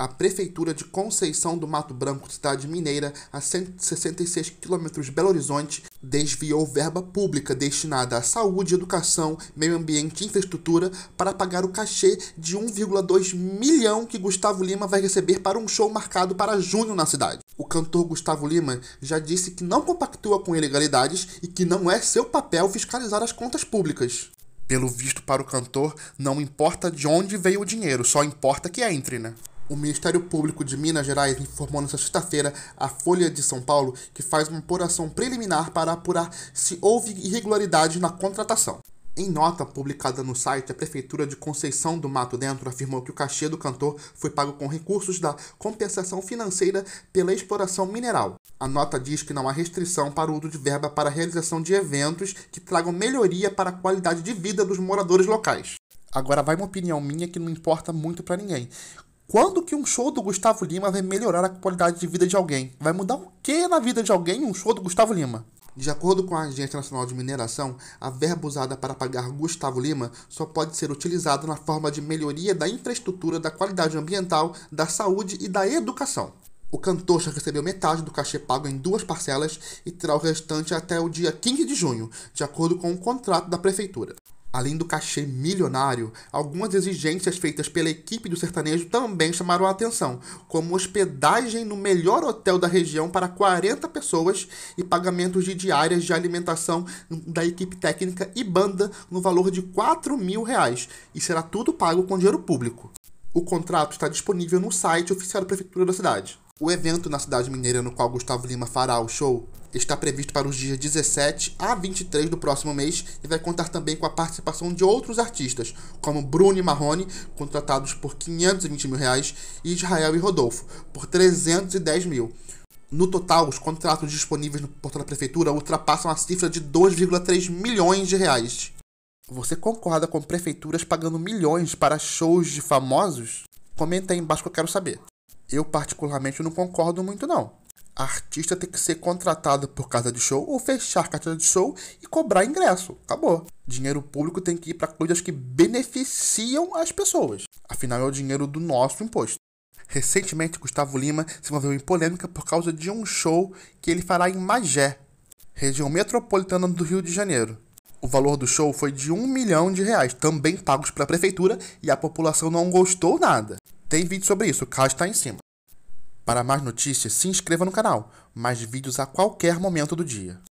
a Prefeitura de Conceição do Mato Branco, cidade mineira, a 166 quilômetros de Belo Horizonte, desviou verba pública destinada à saúde, educação, meio ambiente e infraestrutura para pagar o cachê de 1,2 milhão que Gustavo Lima vai receber para um show marcado para junho na cidade. O cantor Gustavo Lima já disse que não compactua com ilegalidades e que não é seu papel fiscalizar as contas públicas. Pelo visto para o cantor, não importa de onde veio o dinheiro, só importa que entre, né? O Ministério Público de Minas Gerais informou nesta sexta-feira à Folha de São Paulo que faz uma apuração preliminar para apurar se houve irregularidades na contratação. Em nota publicada no site, a Prefeitura de Conceição do Mato Dentro afirmou que o cachê do cantor foi pago com recursos da compensação financeira pela exploração mineral. A nota diz que não há restrição para o uso de verba para a realização de eventos que tragam melhoria para a qualidade de vida dos moradores locais. Agora vai uma opinião minha que não importa muito para ninguém. Quando que um show do Gustavo Lima vai melhorar a qualidade de vida de alguém? Vai mudar o que na vida de alguém um show do Gustavo Lima? De acordo com a Agência Nacional de Mineração, a verba usada para pagar Gustavo Lima só pode ser utilizada na forma de melhoria da infraestrutura, da qualidade ambiental, da saúde e da educação. O cantor já recebeu metade do cachê pago em duas parcelas e terá o restante até o dia 15 de junho, de acordo com o um contrato da prefeitura. Além do cachê milionário, algumas exigências feitas pela equipe do sertanejo também chamaram a atenção, como hospedagem no melhor hotel da região para 40 pessoas e pagamentos de diárias de alimentação da equipe técnica e banda no valor de 4 mil reais, e será tudo pago com dinheiro público. O contrato está disponível no site oficial da Prefeitura da cidade. O evento na cidade mineira no qual Gustavo Lima fará o show está previsto para os dias 17 a 23 do próximo mês e vai contar também com a participação de outros artistas, como Bruno e Marrone, contratados por 520 mil reais, e Israel e Rodolfo, por 310 mil. No total, os contratos disponíveis no portal da prefeitura ultrapassam a cifra de 2,3 milhões de reais. Você concorda com prefeituras pagando milhões para shows de famosos? Comenta aí embaixo que eu quero saber eu particularmente não concordo muito não. A artista tem que ser contratada por casa de show ou fechar carteira de show e cobrar ingresso. Acabou. Dinheiro público tem que ir para coisas que beneficiam as pessoas. Afinal, é o dinheiro do nosso imposto. Recentemente, Gustavo Lima se envolveu em polêmica por causa de um show que ele fará em Magé, região metropolitana do Rio de Janeiro. O valor do show foi de um milhão de reais, também pagos pela prefeitura, e a população não gostou nada. Tem vídeo sobre isso, o card está em cima. Para mais notícias, se inscreva no canal. Mais vídeos a qualquer momento do dia.